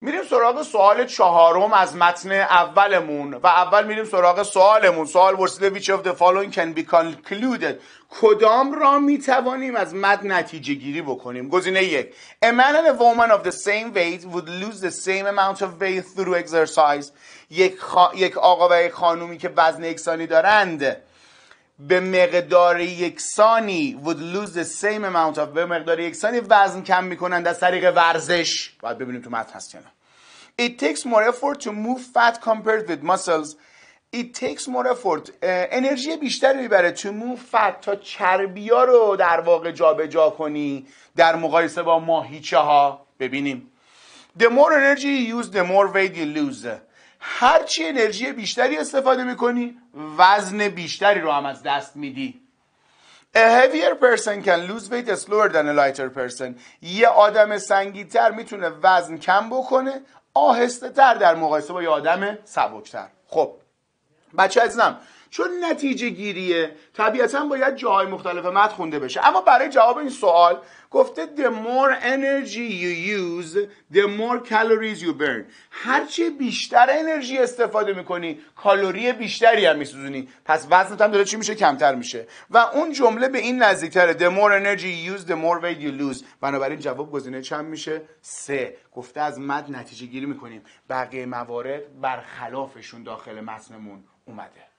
میریم سراغ سوال چهارم از متن اولمون و اول میریم سراغ سوالمون سوال پرسیده which of the following can be concluded کدام را میتوانیم از متن نتیجه گیری بکنیم گزینه یک a man and a woman of the same weight would lose the same amount of weight through exercise یک, یک آقا و یک خانومی که وزن یکسانی دارند به مقدار یکسانی would lose the same amount of به مقدار یکسانی وزن کم میکنن از طریق ورزش باید ببینیم تو متن هست یا نه it takes more effort to move fat compared with muscles it takes more effort انرژی بیشتری میبره to move fat تا چربیا رو در واقع جابجا جا کنی در مقایسه با ماهیچه ها ببینیم the more energy you use the more weight you lose هرچی انرژی بیشتری استفاده میکنی وزن بیشتری رو هم از دست میدی A heavier person can lose weight slower than a lighter person. یه آدم تر میتونه وزن کم بکنه آهسته تر در مقایسه با یه آدم سبکتر خب بچه عزیزم چون نتیجه گیریه طبیعتا باید جاهای مختلف مد خونده بشه اما برای جواب این سوال گفته the more energy you use the more calories you burn هرچی بیشتر انرژی استفاده میکنی کالوری بیشتری هم میسوزونی پس وزنت هم داره چی میشه کمتر میشه و اون جمله به این نزدیکتره the more energy you use the more weight you lose بنابراین جواب گزینه چند میشه سه گفته از مد نتیجه گیری میکنیم بقیه موارد برخلافشون داخل متنمون اومده